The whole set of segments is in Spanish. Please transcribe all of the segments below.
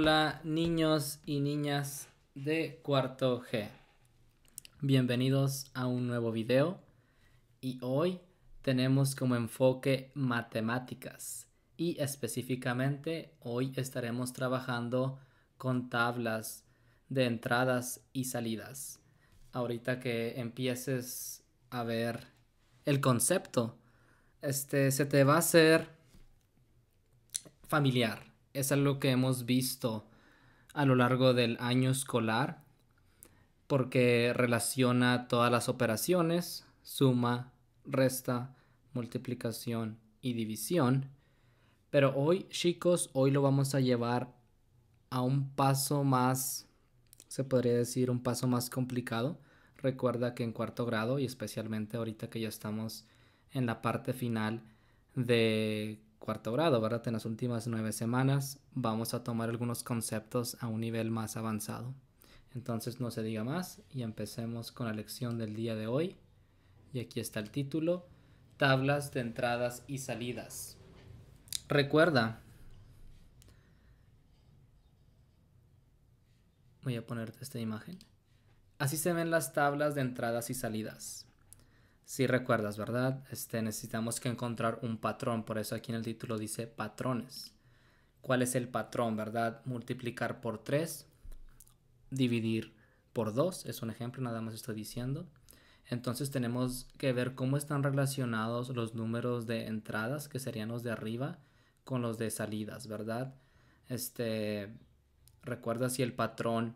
Hola niños y niñas de cuarto G. Bienvenidos a un nuevo video y hoy tenemos como enfoque matemáticas y específicamente hoy estaremos trabajando con tablas de entradas y salidas. Ahorita que empieces a ver el concepto, este se te va a hacer familiar es algo que hemos visto a lo largo del año escolar porque relaciona todas las operaciones, suma, resta, multiplicación y división. Pero hoy, chicos, hoy lo vamos a llevar a un paso más, se podría decir, un paso más complicado. Recuerda que en cuarto grado, y especialmente ahorita que ya estamos en la parte final de cuarto grado, ¿verdad? En las últimas nueve semanas vamos a tomar algunos conceptos a un nivel más avanzado. Entonces no se diga más y empecemos con la lección del día de hoy. Y aquí está el título, tablas de entradas y salidas. Recuerda, voy a ponerte esta imagen. Así se ven las tablas de entradas y salidas. Si recuerdas, ¿verdad? Este, necesitamos que encontrar un patrón, por eso aquí en el título dice patrones. ¿Cuál es el patrón, verdad? Multiplicar por 3, dividir por 2, es un ejemplo, nada más estoy diciendo. Entonces tenemos que ver cómo están relacionados los números de entradas, que serían los de arriba, con los de salidas, ¿verdad? Este, recuerda si el patrón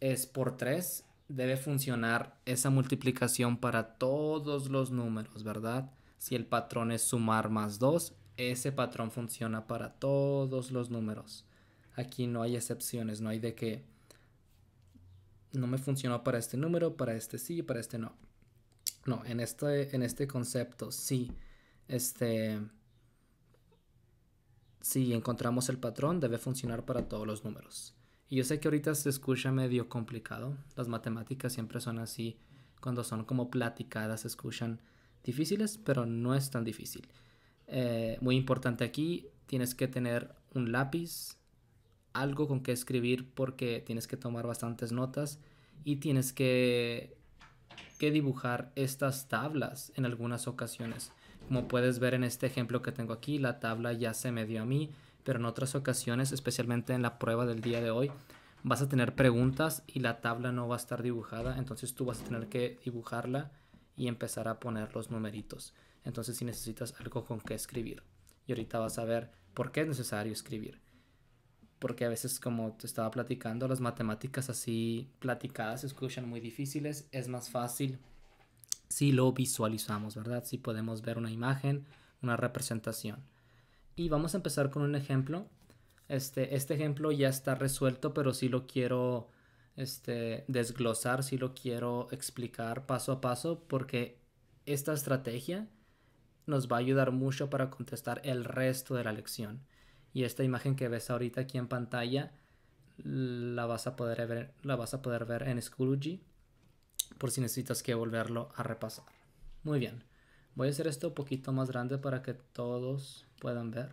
es por 3, debe funcionar esa multiplicación para todos los números, ¿verdad? Si el patrón es sumar más 2, ese patrón funciona para todos los números. Aquí no hay excepciones, no hay de que no me funcionó para este número, para este sí, y para este no. No, en este, en este concepto sí. Este, si encontramos el patrón, debe funcionar para todos los números. Y yo sé que ahorita se escucha medio complicado. Las matemáticas siempre son así. Cuando son como platicadas, se escuchan difíciles, pero no es tan difícil. Eh, muy importante aquí, tienes que tener un lápiz, algo con que escribir porque tienes que tomar bastantes notas y tienes que, que dibujar estas tablas en algunas ocasiones. Como puedes ver en este ejemplo que tengo aquí, la tabla ya se me dio a mí pero en otras ocasiones, especialmente en la prueba del día de hoy, vas a tener preguntas y la tabla no va a estar dibujada, entonces tú vas a tener que dibujarla y empezar a poner los numeritos. Entonces si necesitas algo con qué escribir. Y ahorita vas a ver por qué es necesario escribir. Porque a veces, como te estaba platicando, las matemáticas así platicadas se escuchan muy difíciles. Es más fácil si lo visualizamos, ¿verdad? Si podemos ver una imagen, una representación. Y vamos a empezar con un ejemplo. Este, este, ejemplo ya está resuelto, pero sí lo quiero este, desglosar, sí lo quiero explicar paso a paso, porque esta estrategia nos va a ayudar mucho para contestar el resto de la lección. Y esta imagen que ves ahorita aquí en pantalla la vas a poder ver, la vas a poder ver en Schoology por si necesitas que volverlo a repasar. Muy bien. Voy a hacer esto un poquito más grande para que todos puedan ver.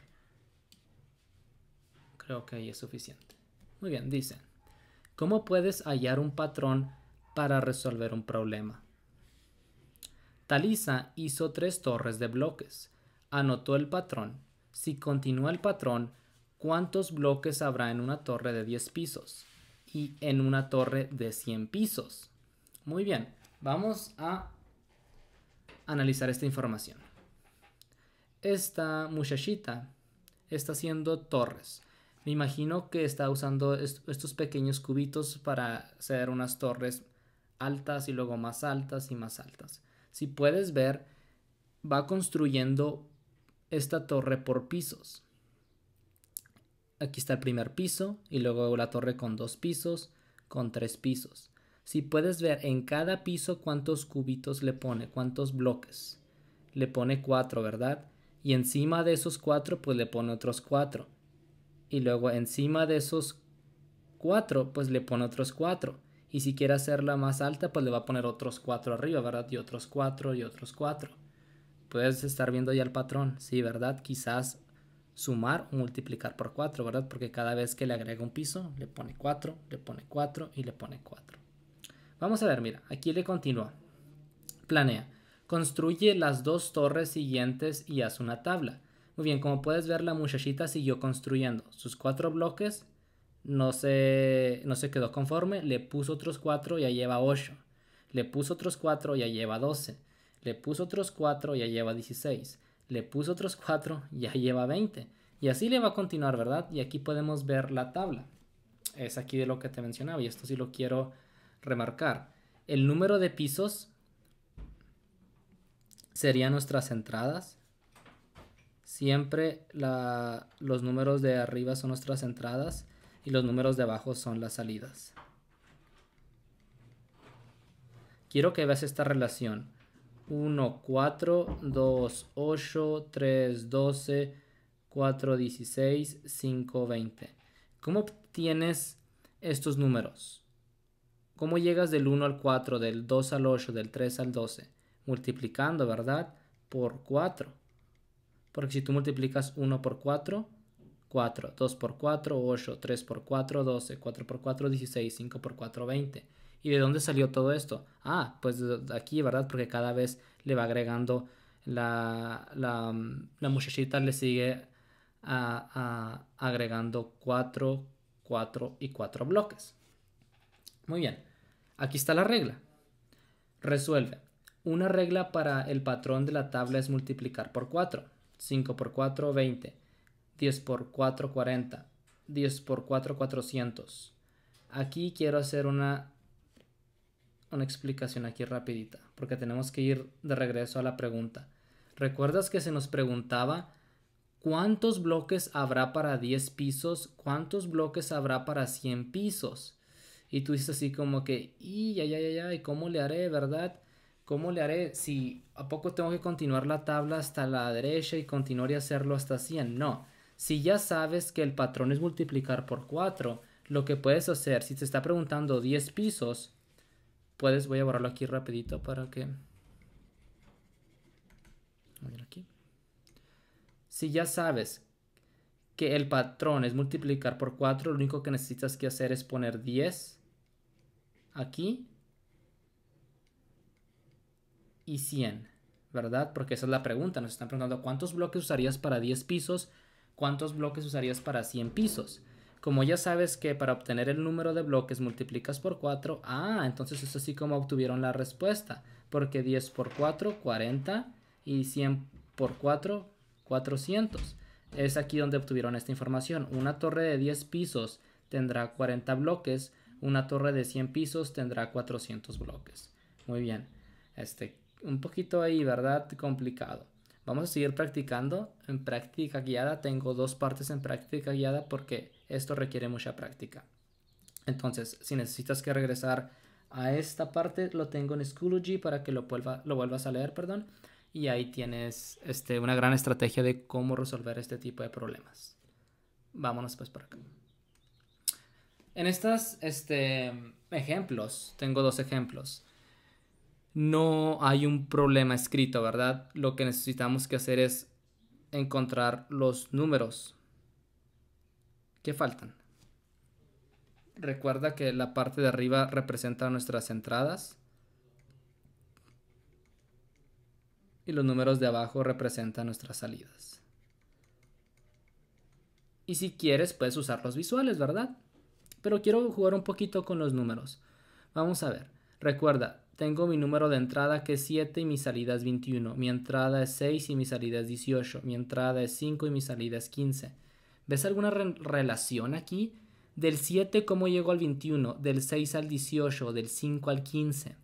Creo que ahí es suficiente. Muy bien, dicen. ¿cómo puedes hallar un patrón para resolver un problema? Talisa hizo tres torres de bloques, anotó el patrón. Si continúa el patrón, ¿cuántos bloques habrá en una torre de 10 pisos? Y en una torre de 100 pisos. Muy bien, vamos a analizar esta información. Esta muchachita está haciendo torres. Me imagino que está usando estos pequeños cubitos para hacer unas torres altas y luego más altas y más altas. Si puedes ver, va construyendo esta torre por pisos. Aquí está el primer piso y luego la torre con dos pisos, con tres pisos. Si puedes ver en cada piso cuántos cubitos le pone, cuántos bloques. Le pone cuatro, ¿verdad? Y encima de esos cuatro, pues le pone otros cuatro. Y luego encima de esos cuatro, pues le pone otros cuatro. Y si quiere hacerla más alta, pues le va a poner otros cuatro arriba, ¿verdad? Y otros cuatro y otros cuatro. Puedes estar viendo ya el patrón, sí, ¿verdad? Quizás sumar o multiplicar por cuatro, ¿verdad? Porque cada vez que le agrega un piso, le pone 4, le pone 4 y le pone 4. Vamos a ver, mira, aquí le continúa. Planea. Construye las dos torres siguientes y haz una tabla. Muy bien, como puedes ver, la muchachita siguió construyendo sus cuatro bloques. No se, no se quedó conforme, le puso otros cuatro, ya lleva ocho. Le puso otros cuatro, ya lleva doce. Le puso otros cuatro, ya lleva dieciséis. Le puso otros cuatro, ya lleva veinte. Y así le va a continuar, ¿verdad? Y aquí podemos ver la tabla. Es aquí de lo que te mencionaba y esto sí lo quiero remarcar, el número de pisos serían nuestras entradas. Siempre los números de arriba son nuestras entradas y los números de abajo son las salidas. Quiero que veas esta relación. 1, 4, 2, 8, 3, 12, 4, 16, 5, 20. ¿Cómo obtienes estos números? ¿Cómo llegas del 1 al 4, del 2 al 8, del 3 al 12? Multiplicando, ¿verdad? Por 4. Porque si tú multiplicas 1 por 4, 4, 2 por 4, 8, 3 por 4, 12, 4 por 4, 16, 5 por 4, 20. ¿Y de dónde salió todo esto? Ah, pues de aquí, ¿verdad? Porque cada vez le va agregando la, la, muchachita, le sigue agregando 4, 4 y 4 bloques. Muy bien. Aquí está la regla. Resuelve. Una regla para el patrón de la tabla es multiplicar por 4. 5 por 4, 20. 10 por 4, 40. 10 por 4, 400. Aquí quiero hacer una, una explicación aquí rapidita, porque tenemos que ir de regreso a la pregunta. ¿Recuerdas que se nos preguntaba cuántos bloques habrá para 10 pisos? ¿Cuántos bloques habrá para 100 pisos? Y tú dices así como que, y ya, ya, ya, ya, ¿y cómo le haré, verdad? ¿Cómo le haré si a poco tengo que continuar la tabla hasta la derecha y continuar y hacerlo hasta 100? No. Si ya sabes que el patrón es multiplicar por 4, lo que puedes hacer, si te está preguntando 10 pisos, puedes, voy a borrarlo aquí rapidito para que... aquí. Si ya sabes que el patrón es multiplicar por 4, lo único que necesitas que hacer es poner 10 aquí y 100, ¿verdad? Porque esa es la pregunta, nos están preguntando cuántos bloques usarías para 10 pisos, cuántos bloques usarías para 100 pisos. Como ya sabes que para obtener el número de bloques multiplicas por 4, ah, entonces es así como obtuvieron la respuesta, porque 10 por 4, 40 y 100 por 4, 400. Es aquí donde obtuvieron esta información. Una torre de 10 pisos tendrá 40 bloques, una torre de 100 pisos tendrá 400 bloques. Muy bien. Este, un poquito ahí, ¿verdad? Complicado. Vamos a seguir practicando. En práctica guiada tengo dos partes en práctica guiada porque esto requiere mucha práctica. Entonces, si necesitas que regresar a esta parte, lo tengo en Schoology para que lo, vuelva, lo vuelvas a leer, perdón. Y ahí tienes este, una gran estrategia de cómo resolver este tipo de problemas. Vámonos pues para acá. En estos este, ejemplos, tengo dos ejemplos. No hay un problema escrito, ¿verdad? Lo que necesitamos que hacer es encontrar los números que faltan. Recuerda que la parte de arriba representa nuestras entradas. y los números de abajo representan nuestras salidas. Y si quieres, puedes usar los visuales, ¿verdad? pero quiero jugar un poquito con los números. Vamos a ver. Recuerda, tengo mi número de entrada que es 7 y mi salida es 21. Mi entrada es 6 y mi salida es 18. Mi entrada es 5 y mi salida es 15. ¿Ves alguna relación aquí? Del 7 cómo llego al 21, del 6 al 18, del 5 al 15.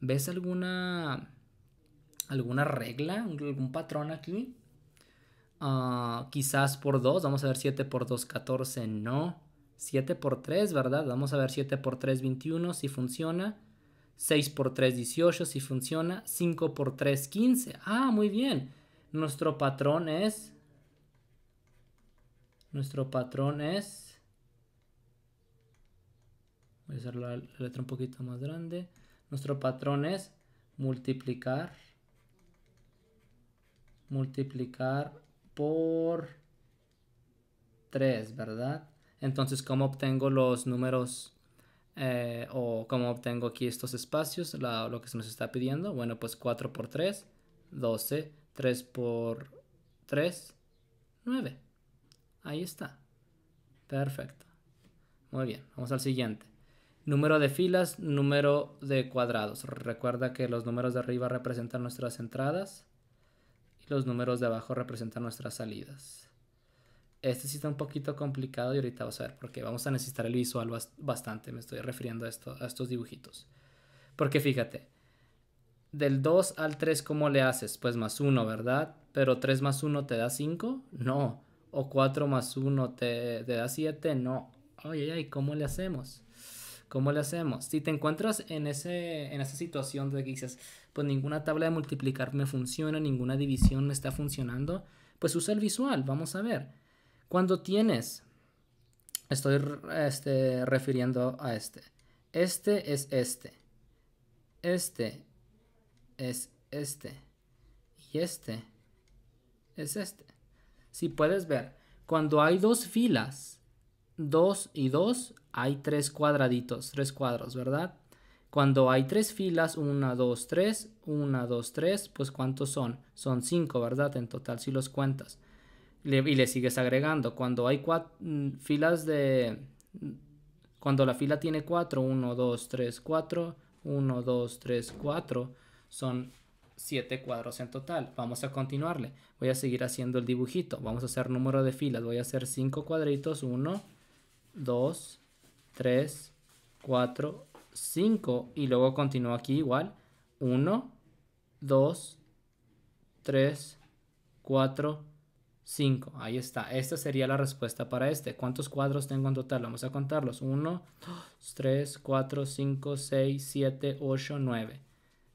¿Ves alguna alguna regla, algún patrón aquí? Ah, quizás por 2, vamos a ver 7 por 2, 14, no. 7 por 3, ¿verdad? Vamos a ver 7 por 3, 21, si funciona. 6 por 3, 18, si funciona. 5 por 3, 15. Ah, muy bien. Nuestro patrón es... Nuestro patrón es... Voy a hacer la letra un poquito más grande. Nuestro patrón es multiplicar. Multiplicar por 3, ¿verdad? Entonces, ¿cómo obtengo los números eh, o cómo obtengo aquí estos espacios? lo que se nos está pidiendo. Bueno, pues 4 por 3, 12. 3 por 3, 9. Ahí está. Perfecto. Muy bien, vamos al siguiente. Número de filas, número de cuadrados. Recuerda que los números de arriba representan nuestras entradas y los números de abajo representan nuestras salidas este sí está un poquito complicado y ahorita vamos a ver porque vamos a necesitar el visual bastante. Me estoy refiriendo a, estos dibujitos. Porque fíjate, del 2 al 3, ¿cómo le haces? Pues más 1, ¿verdad? Pero 3 más 1 te da 5? No. ¿O 4 más 1 te, da 7? No. Oye, ay, ¿cómo le hacemos? ¿Cómo le hacemos? Si te encuentras en, ese, en esa situación de que dices, pues ninguna tabla de multiplicar me funciona, ninguna división me está funcionando, pues usa el visual, vamos a ver. Cuando tienes, estoy este, refiriendo a este. Este es este. Este es este. Y este es este. Si puedes ver, cuando hay dos filas, dos y dos, hay tres cuadraditos, tres cuadros, ¿verdad? Cuando hay tres filas, una, dos, tres, una, dos, tres, pues ¿cuántos son? Son cinco, ¿verdad? En total, si los cuentas y le sigues agregando. Cuando hay cuatro, mm, filas de... Cuando la fila tiene 4, 1, 2, 3, 4, 1, 2, 3, 4, son 7 cuadros en total. Vamos a continuarle. Voy a seguir haciendo el dibujito. Vamos a hacer número de filas. Voy a hacer 5 cuadritos. 1, 2, 3, 4, 5. Y luego continúo aquí igual. 1, 2, 3, 4, 5. Ahí está. Esta sería la respuesta para este. ¿Cuántos cuadros tengo en total? Vamos a contarlos. 1, 2, 3, 4, 5, 6, 7, 8, 9.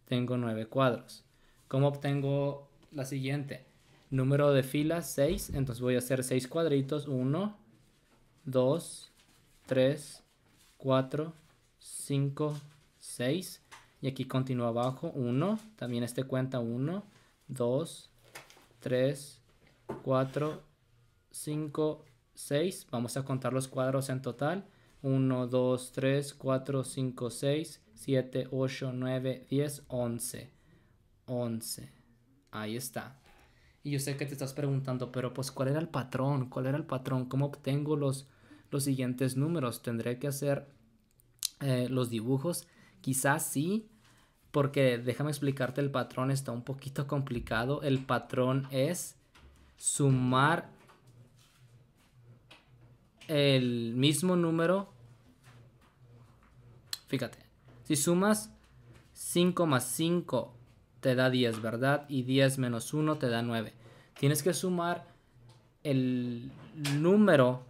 Tengo 9 cuadros. ¿Cómo obtengo la siguiente? Número de filas 6. Entonces voy a hacer 6 cuadritos. 1, 2, 3, 4, 5, 6. Y aquí continúa abajo. 1. También este cuenta 1, 2, 3, 4, 5, 6. Vamos a contar los cuadros en total. 1, 2, 3, 4, 5, 6, 7, 8, 9, 10, 11. 11. Ahí está. Y yo sé que te estás preguntando, pero pues ¿cuál era el patrón? ¿Cuál era el patrón? ¿Cómo obtengo los, los siguientes números? ¿Tendré que hacer eh, los dibujos? Quizás sí, porque déjame explicarte el patrón, está un poquito complicado. El patrón es sumar el mismo número. Fíjate, si sumas 5 más 5 te da 10, ¿verdad? Y 10 menos 1 te da 9. Tienes que sumar el número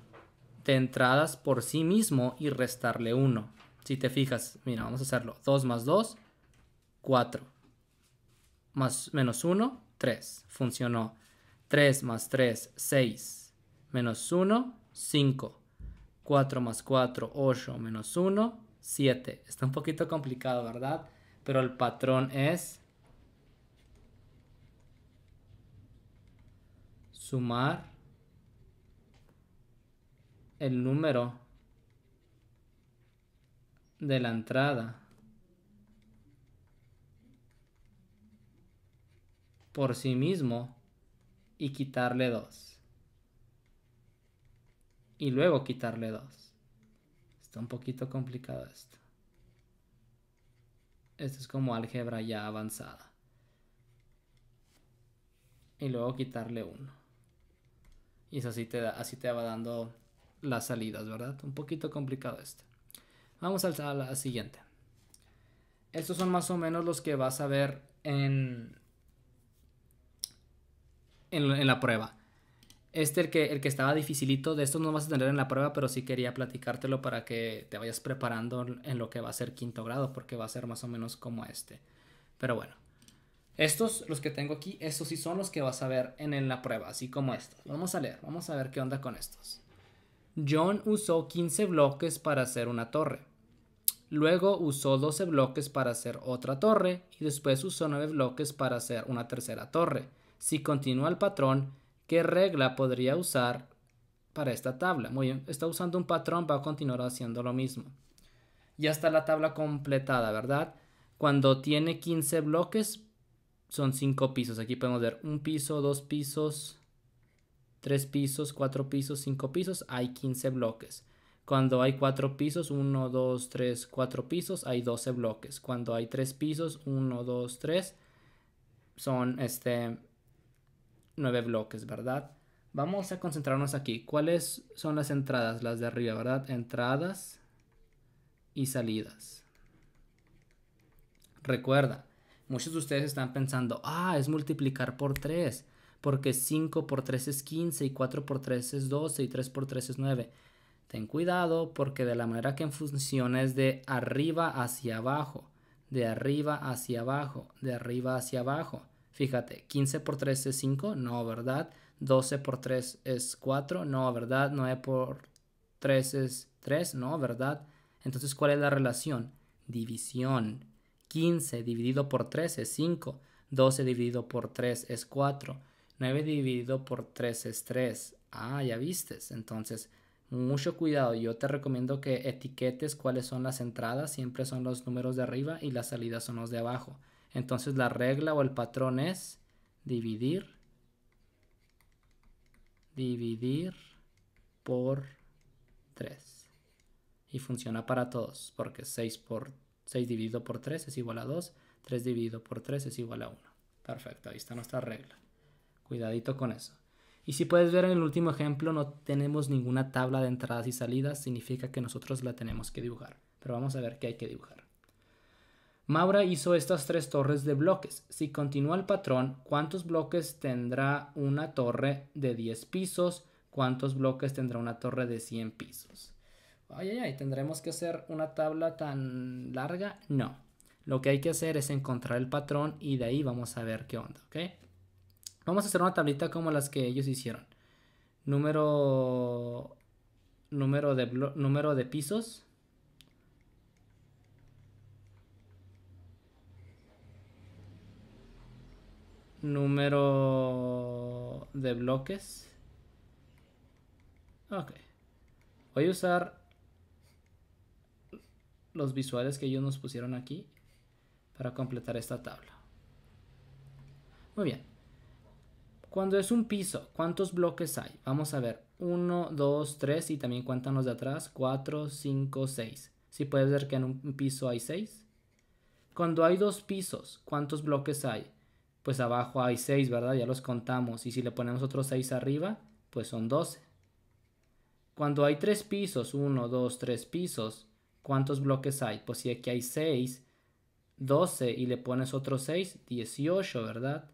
de entradas por sí mismo y restarle 1. Si te fijas, mira, vamos a hacerlo. 2 más 2, 4. Más menos 1, 3. Funcionó. 3 más 3, 6. Menos 1, 5. 4 más 4, 8. Menos 1, 7. Está un poquito complicado, ¿verdad? Pero el patrón es sumar el número de la entrada por sí mismo y quitarle 2. Y luego quitarle 2. Está un poquito complicado esto. Esto es como álgebra ya avanzada. Y luego quitarle 1. Y así te, así te va dando las salidas, ¿verdad? Un poquito complicado esto, Vamos a la siguiente. Estos son más o menos los que vas a ver en, en, la prueba. Este, el que, el que estaba dificilito, de estos no vas a tener en la prueba, pero sí quería platicártelo para que te vayas preparando en lo que va a ser quinto grado, porque va a ser más o menos como este. Pero bueno, estos, los que tengo aquí, estos sí son los que vas a ver en, en la prueba, así como estos. Vamos a leer, vamos a ver qué onda con estos. John usó 15 bloques para hacer una torre. Luego usó 12 bloques para hacer otra torre y después usó 9 bloques para hacer una tercera torre si continúa el patrón, ¿qué regla podría usar para esta tabla? Muy bien, está usando un patrón, va a continuar haciendo lo mismo. Ya está la tabla completada, ¿verdad? Cuando tiene 15 bloques, son 5 pisos. Aquí podemos ver un piso, dos pisos, tres pisos, cuatro pisos, cinco pisos. Hay 15 bloques. Cuando hay cuatro pisos, 1, 2, 3, 4 pisos, hay 12 bloques. Cuando hay tres pisos, 1, 2, 3, son este, 9 bloques, ¿verdad? Vamos a concentrarnos aquí. ¿Cuáles son las entradas? Las de arriba, ¿verdad? Entradas y salidas. Recuerda, muchos de ustedes están pensando, ah, es multiplicar por 3, porque 5 por 3 es 15 y 4 por 3 es 12 y 3 por 3 es 9. Ten cuidado porque de la manera que funciona es de arriba hacia abajo, de arriba hacia abajo, de arriba hacia abajo. Fíjate, 15 por 3 es 5, no, ¿verdad? 12 por 3 es 4, no, ¿verdad? 9 por 3 es 3, no, ¿verdad? Entonces, ¿cuál es la relación? División. 15 dividido por 3 es 5, 12 dividido por 3 es 4, 9 dividido por 3 es 3. Ah, ya viste, Entonces, mucho cuidado. Yo te recomiendo que etiquetes cuáles son las entradas, siempre son los números de arriba y las salidas son los de abajo. Entonces la regla o el patrón es dividir, dividir por 3. Y funciona para todos, porque 6, 6 dividido por 3 es igual a 2, 3 dividido por 3 es igual a 1. Perfecto, ahí está nuestra regla. Cuidadito con eso. Y si puedes ver en el último ejemplo, no tenemos ninguna tabla de entradas y salidas, significa que nosotros la tenemos que dibujar. Pero vamos a ver qué hay que dibujar. Maura hizo estas tres torres de bloques. Si continúa el patrón, ¿cuántos bloques tendrá una torre de 10 pisos? ¿Cuántos bloques tendrá una torre de 100 pisos? Ay, ay, ay, ¿tendremos que hacer una tabla tan larga? No. Lo que hay que hacer es encontrar el patrón y de ahí vamos a ver qué onda, ¿ok? Vamos a hacer una tablita como las que ellos hicieron. Número, número, de, número de pisos número de bloques. Ok. Voy a usar los visuales que ellos nos pusieron aquí para completar esta tabla. Muy bien. Cuando es un piso, ¿cuántos bloques hay? Vamos a ver. 1, 2, 3 y también cuéntanos de atrás. 4, 5, 6. Si puedes ver que en un piso hay 6. Cuando hay dos pisos, ¿cuántos bloques hay? pues abajo hay 6, ¿verdad? Ya los contamos. Y si le ponemos otros 6 arriba, pues son 12. Cuando hay 3 pisos, 1, 2, 3 pisos, ¿cuántos bloques hay? Pues si aquí hay 6, 12 y le pones otros 6, 18, ¿verdad?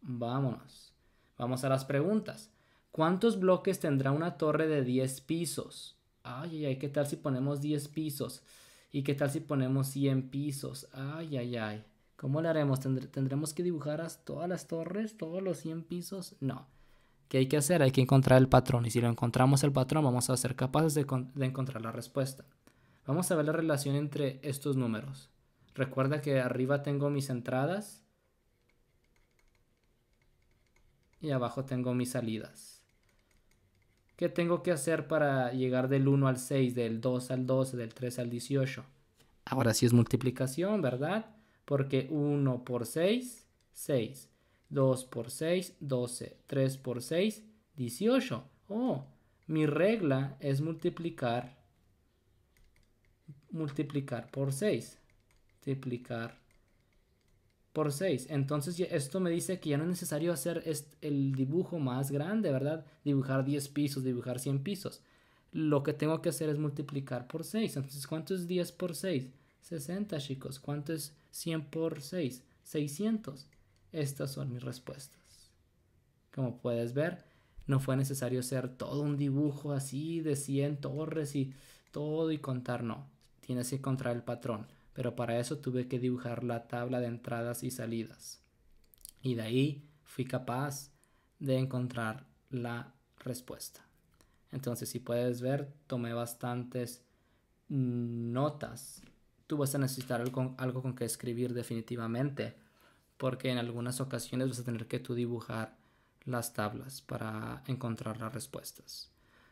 Vámonos. Vamos a las preguntas. ¿Cuántos bloques tendrá una torre de 10 pisos? Ay, ay, ay, ¿qué tal si ponemos 10 pisos? ¿Y qué tal si ponemos 100 pisos? Ay, ay, ay. ¿Cómo lo haremos? ¿Tendremos que dibujar todas las torres, todos los 100 pisos? No. ¿Qué hay que hacer? Hay que encontrar el patrón. Y si lo encontramos el patrón, vamos a ser capaces de, de encontrar la respuesta. Vamos a ver la relación entre estos números. Recuerda que arriba tengo mis entradas. Y abajo tengo mis salidas. ¿Qué tengo que hacer para llegar del 1 al 6, del 2 al 12, del 3 al 18? Ahora sí es multiplicación, ¿verdad? porque 1 por 6, 6. 2 por 6, 12. 3 por 6, 18. Oh, mi regla es multiplicar, multiplicar por 6. Multiplicar por 6. Entonces esto me dice que ya no es necesario hacer el dibujo más grande, ¿verdad? Dibujar 10 pisos, dibujar 100 pisos. Lo que tengo que hacer es multiplicar por 6. Entonces, ¿cuánto es 10 por 6? 60, chicos. ¿Cuánto es 100 por 6, 600. Estas son mis respuestas. Como puedes ver, no fue necesario hacer todo un dibujo así de 100 torres y todo y contar, no. Tienes que encontrar el patrón, pero para eso tuve que dibujar la tabla de entradas y salidas. Y de ahí fui capaz de encontrar la respuesta. Entonces, si puedes ver, tomé bastantes mm, notas tú vas a necesitar algo, con que escribir definitivamente, porque en algunas ocasiones vas a tener que tú dibujar las tablas para encontrar las respuestas.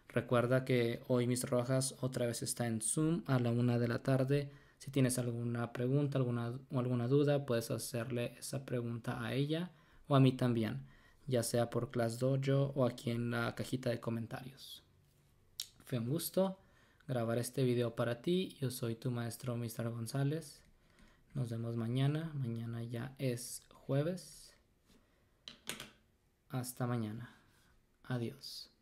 Recuerda que hoy Mis Rojas otra vez está en Zoom a la una de la tarde. Si tienes alguna pregunta alguna, o alguna duda, puedes hacerle esa pregunta a ella o a mí también, ya sea por Class Dojo o aquí en la cajita de comentarios. Fue un gusto grabar este video para ti. Yo soy tu maestro Mr. González. Nos vemos mañana. Mañana ya es jueves. Hasta mañana. Adiós.